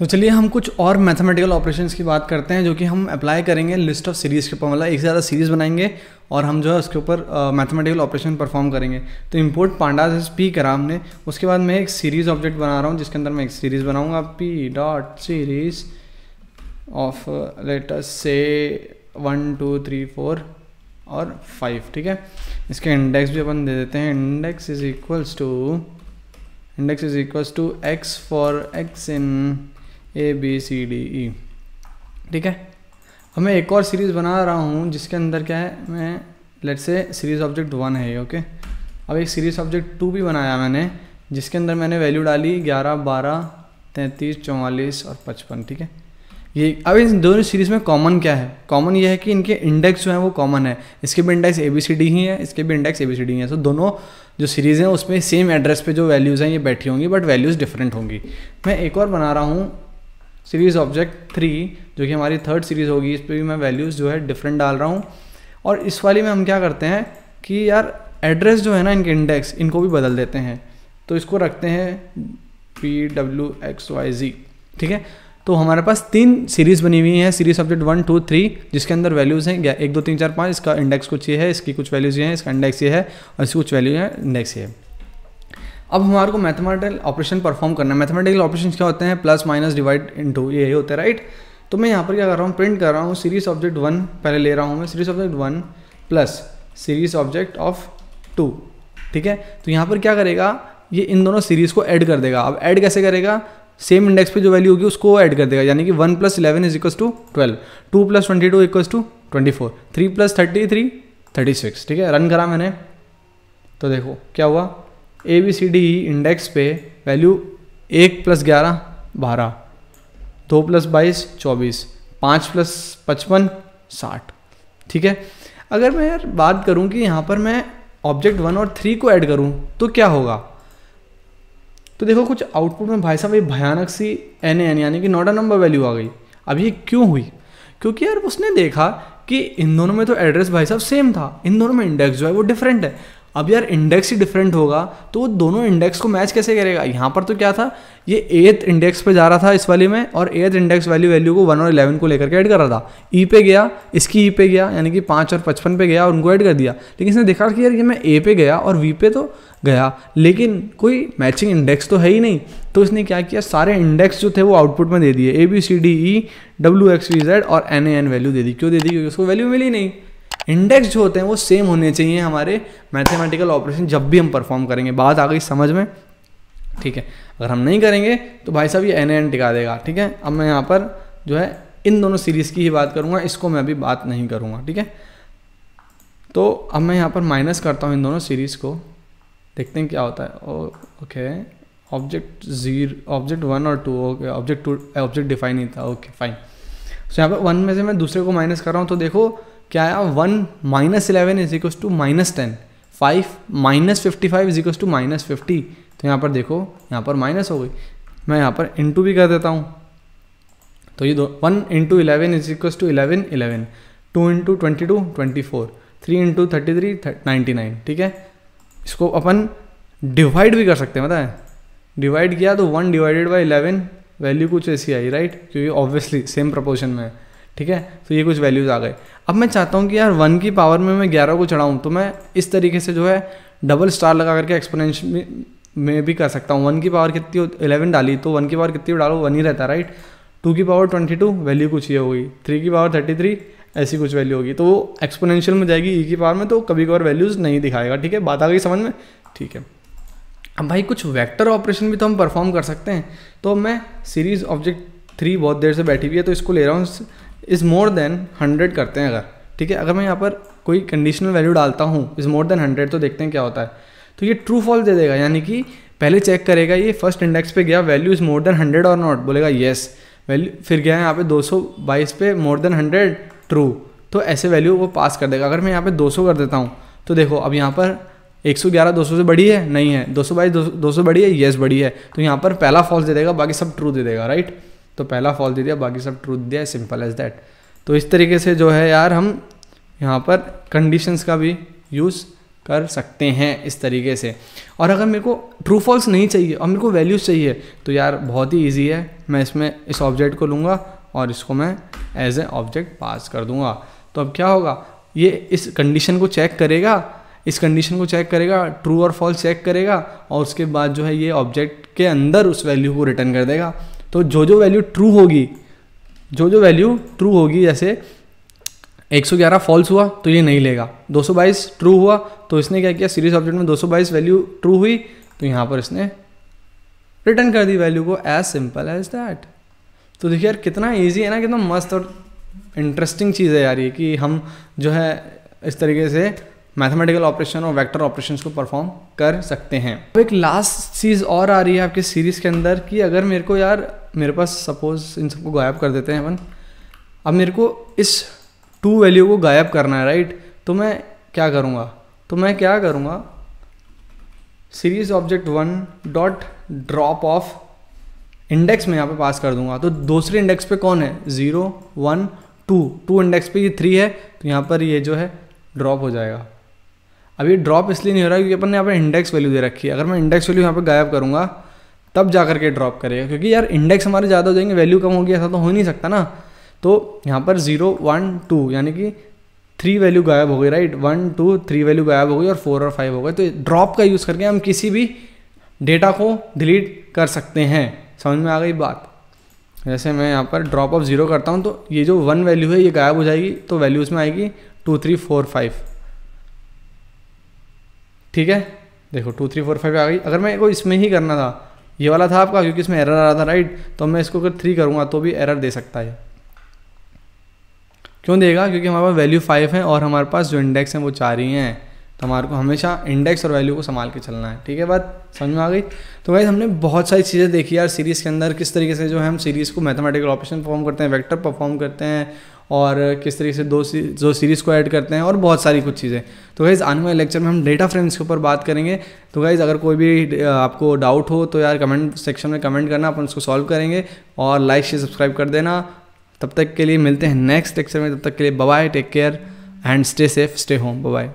तो चलिए हम कुछ और मैथमेटिकल ऑपरेशंस की बात करते हैं जो कि हम अप्लाई करेंगे लिस्ट ऑफ सीरीज़ के ऊपर मतलब एक से ज़्यादा सीरीज़ बनाएंगे और हम जो है उसके ऊपर मैथमेटिकल ऑपरेशन परफॉर्म करेंगे तो इम्पोर्ट पांडाज इज पी करा हमने उसके बाद मैं एक सीरीज़ ऑब्जेक्ट बना रहा हूँ जिसके अंदर मैं एक सीरीज़ बनाऊँगा P dot series of letters से वन टू थ्री फोर और फाइव ठीक है इसके इंडेक्स भी अपन दे देते हैं index is equals to index is equals to X for X in A B C D E ठीक है अब मैं एक और सीरीज़ बना रहा हूँ जिसके अंदर क्या है मैं let's say series object one है ओके अब एक सीरीज़ ऑब्जेक्ट टू भी बनाया मैंने जिसके अंदर मैंने वैल्यू डाली ग्यारह बारह तैंतीस चौवालीस और पचपन ठीक है ये अब इन दोनों सीरीज़ में कॉमन क्या है कॉमन ये है कि इनके इंडेक्स जो है वो कॉमन है इसके भी index A B C D ही है इसके भी index A B C D ही है तो दोनों जो सीरीज़ हैं उसमें सेम एड्रेस पे जो वैल्यूज़ हैं ये बैठी होंगी बट वैल्यूज़ डिफरेंट होंगी मैं एक और बना रहा हूँ सीरीज ऑब्जेक्ट थ्री जो कि हमारी थर्ड सीरीज होगी इस पर भी मैं वैल्यूज़ जो है डिफरेंट डाल रहा हूँ और इस वाली में हम क्या करते हैं कि यार एड्रेस जो है ना इनके इंडेक्स इनको भी बदल देते हैं तो इसको रखते हैं P W X Y G ठीक है तो हमारे पास तीन सीरीज़ बनी हुई हैं series subject one two three जिसके अंदर वैल्यूज़ हैं एक दो तीन चार पाँच इसका इंडेक्स कुछ ये है इसकी कुछ वैल्यूज़ ये हैं इसका इंडेक्स ये है और इसकी कुछ वैल्यू है इंडेक्स ये है अब हमारे को मैथमेटिकल ऑपरेशन परफॉर्म करना है मैथमेटिकल ऑपरेशन क्या होते हैं प्लस माइनस डिवाइड टू ये होता है राइट तो मैं यहाँ पर क्या कर रहा हूँ प्रिंट कर रहा हूँ सीरीज ऑब्जेक्ट वन पहले ले रहा हूँ मैं series object one plus series object of two ठीक है तो यहाँ पर क्या करेगा ये इन दोनों सीरीज़ को ऐड कर देगा अब ऐड कैसे करेगा सेम इंडेक्स पे जो वैल्यू होगी उसको ऐड कर देगा यानी कि one plus eleven is equals to twelve two plus twenty two equals to twenty four three plus thirty three thirty six ठीक है रन करा मैंने तो देखो क्या हुआ A B C D index पे वैल्यू एक प्लस ग्यारह बारह दो प्लस बाईस चौबीस पाँच प्लस पचपन साठ ठीक है अगर मैं यार बात करूं कि यहाँ पर मैं ऑब्जेक्ट वन और थ्री को ऐड करूं तो क्या होगा तो देखो कुछ आउटपुट में भाई साहब ये भयानक सी एन एन यानी कि नॉट अ नंबर वैल्यू आ गई अब ये क्यों हुई क्योंकि यार उसने देखा कि इन दोनों में तो एड्रेस भाई साहब सेम था इन दोनों में इंडेक्स जो है वो डिफरेंट है अब यार इंडेक्स ही डिफरेंट होगा तो वो दोनों इंडेक्स को मैच कैसे करेगा यहाँ पर तो क्या था ये एथ इंडेक्स पे जा रहा था इस वाले में और एथ इंडेक्स वैल्यू वैल्यू को वन और इलेवन को लेकर के ऐड कर रहा था ई e पे गया इसकी ई e पे गया यानी कि पाँच और पचपन पे गया और उनको ऐड कर दिया लेकिन इसने देखा कि यार ये मैं ए पे गया और वी पे तो गया लेकिन कोई मैचिंग इंडेक्स तो है ही नहीं तो इसने क्या किया सारे इंडेक्स जो थे वो आउटपुट में दे दिए A B C D E W X V Z और एन ए एन वैल्यू दे दी क्यों दे दी क्योंकि उसको वैल्यू मिली नहीं इंडेक्स जो होते हैं वो सेम होने चाहिए हमारे मैथमेटिकल ऑपरेशन जब भी हम परफॉर्म करेंगे बात आ गई समझ में ठीक है अगर हम नहीं करेंगे तो भाई साहब ये एन एन टिका देगा ठीक है अब मैं यहाँ पर जो है इन दोनों सीरीज़ की ही बात करूँगा इसको मैं अभी बात नहीं करूँगा ठीक है तो अब मैं यहाँ पर माइनस करता हूँ इन दोनों सीरीज़ को देखते हैं क्या होता है O okay object zero object one और two okay object two object define नहीं था ओके फाइन सो यहाँ पर वन में से मैं दूसरे को माइनस कर रहा हूँ तो देखो क्या आया one minus eleven is equal to minus ten five minus fifty five is equal to minus fifty तो यहाँ पर देखो यहाँ पर माइनस हो गई मैं यहाँ पर इंटू भी कर देता हूँ तो ये दो one into eleven is equal to eleven eleven two into twenty two twenty four three into thirty three ninety nine ठीक है इसको अपन डिवाइड भी कर सकते हैं पता है डिवाइड किया तो one divided by eleven value कुछ ऐसी आई राइट क्योंकि ऑब्वियसली सेम प्रपोर्शन में है ठीक है तो ये कुछ वैल्यूज़ आ गए अब मैं चाहता हूँ कि यार वन की पावर में मैं ग्यारह को चढ़ाऊँ तो मैं इस तरीके से जो है डबल स्टार लगा करके एक्सपोनेंश में भी कर सकता हूँ वन की पावर कितनी इलेवन डाली तो वन की पावर कितनी डालो वन ही रहता राइट टू की पावर ट्वेंटी टू वैल्यू कुछ ये होगी थ्री की पावर थर्टी थ्री ऐसी कुछ वैल्यू होगी तो वो एक्सपोनेंशियल में जाएगी ई e की पावर में तो कभी कभार वैल्यूज़ नहीं दिखाएगा ठीक है बात आ गई समझ में ठीक है अब भाई कुछ वेक्टर ऑपरेशन भी तो हम परफॉर्म कर सकते हैं तो मैं सीरीज़ ऑब्जेक्ट थ्री बहुत देर से बैठी हुई है तो इसको ले रहा हूँ इज़ मोर देन हंड्रेड करते हैं अगर ठीक है अगर मैं यहाँ पर कोई कंडीशनल वैल्यू डालता हूँ इज़ मोर देन हंड्रेड तो देखते हैं क्या होता है तो ये ट्रू फॉल्स दे देगा यानी कि पहले चेक करेगा ये फर्स्ट इंडेक्स पे गया value is more than hundred और नॉट बोलेगा येस वैल्यू फिर गया यहाँ पे बाईस पे मोर देन हंड्रेड ट्रू तो ऐसे वैल्यू वो पास कर देगा अगर मैं यहाँ पे दो सौ कर देता हूँ तो देखो अब यहाँ पर एक सौ ग्यारह दो सौ से बड़ी है नहीं है दो सौ बाईस दो सौ बड़ी है येस बड़ी है तो यहाँ पर पहला फॉल्स दे देगा बाकी सब ट्रू दे देगा राइट तो पहला फॉल्स दे दिया बाकी सब ट्रूथ दिया सिंपल एज दैट तो इस तरीके से जो है यार हम यहाँ पर कंडीशंस का भी यूज़ कर सकते हैं इस तरीके से और अगर मेरे को ट्रू फॉल्स नहीं चाहिए और मेरे को वैल्यूज़ चाहिए तो यार बहुत ही ईजी है मैं इसमें इस ऑब्जेक्ट को लूँगा और इसको मैं एज ए ऑब्जेक्ट पास कर दूँगा तो अब क्या होगा ये इस कंडीशन को चेक करेगा इस कंडीशन को चेक करेगा ट्रू और फॉल्स चेक करेगा और उसके बाद जो है ये ऑब्जेक्ट के अंदर उस वैल्यू को रिटर्न कर देगा तो जो जो वैल्यू ट्रू होगी जो जो वैल्यू ट्रू होगी जैसे 111 फॉल्स हुआ तो ये नहीं लेगा 222 ट्रू हुआ तो इसने क्या किया सीरीज ऑब्जेक्ट में 222 वैल्यू ट्रू हुई तो यहाँ पर इसने रिटर्न कर दी वैल्यू को एज सिंपल एज दैट तो देखिए यार कितना ईजी है ना कितना मस्त और इंटरेस्टिंग चीज़ है यार ये कि हम जो है इस तरीके से मैथमेटिकल ऑपरेशन और वेक्टर ऑपरेशन को परफॉर्म कर सकते हैं अब एक लास्ट चीज़ और आ रही है आपके सीरीज़ के अंदर कि अगर मेरे को यार मेरे पास सपोज इन सबको गायब कर देते हैं अपन अब मेरे को इस टू वैल्यू को गायब करना है राइट तो मैं क्या करूँगा तो मैं क्या करूँगा series object one dot drop of index में यहाँ पे पास कर दूंगा तो दूसरे इंडेक्स पे कौन है zero one two two index पे ये थ्री है तो यहाँ पर ये जो है ड्रॉप हो जाएगा अब ये ड्रॉप इसलिए नहीं हो रहा है क्योंकि अपन ने यहाँ पर इंडेक्स वैल्यू दे रखी है अगर मैं इंडेक्स वैल्यू यहाँ पर गायब करूँगा तब जा करके ड्रॉप करेगा क्योंकि यार इंडेक्स हमारे ज़्यादा हो जाएंगे वैल्यू कम होगी ऐसा तो हो नहीं सकता ना तो यहाँ पर जीरो वन टू यानी कि थ्री वैल्यू गायब हो गई right one two three value गायब हो गई और फोर और फाइव हो गए तो ड्रॉप का यूज़ करके हम किसी भी डेटा को डिलीट कर सकते हैं समझ में आ गई बात जैसे मैं यहाँ पर ड्रॉप ऑफ ज़ीरो करता हूँ तो ये जो वन वैल्यू है ये गायब हो जाएगी तो वैल्यू उसमें आएगी टू थ्री फोर फाइव ठीक है देखो टू थ्री फोर फाइव आ गई अगर मैं को इसमें ही करना था ये वाला था आपका क्योंकि इसमें एरर आ रहा था राइट तो मैं इसको अगर थ्री करूँगा तो भी एरर दे सकता है क्यों देगा क्योंकि हमारे पास वैल्यू फाइव है और हमारे पास जो इंडेक्स हैं वो चार ही हैं तो हमारे को हमेशा इंडेक्स और वैल्यू को संभाल के चलना है ठीक है बात समझ में आ गई तो वैसे हमने बहुत सारी चीज़ें देखी यार सीरीज़ के अंदर किस तरीके से जो है हम सीरीज़ को मैथमेटिकल ऑपरेशन परफॉर्म करते हैं वेक्टर परफॉर्म करते हैं और किस तरीके से दो सी, जो सीरीज़ को ऐड करते हैं और बहुत सारी कुछ चीज़ें तो गाइज़ आने वाले लेक्चर में हम डेटा फ्रेम्स के ऊपर बात करेंगे तो गाइज़ अगर कोई भी आपको डाउट हो तो यार कमेंट सेक्शन में कमेंट करना अपन उसको सॉल्व करेंगे और लाइक शेयर सब्सक्राइब कर देना तब तक के लिए मिलते हैं नेक्स्ट लेक्चर में तब तक के लिए bye take care and stay safe stay home bye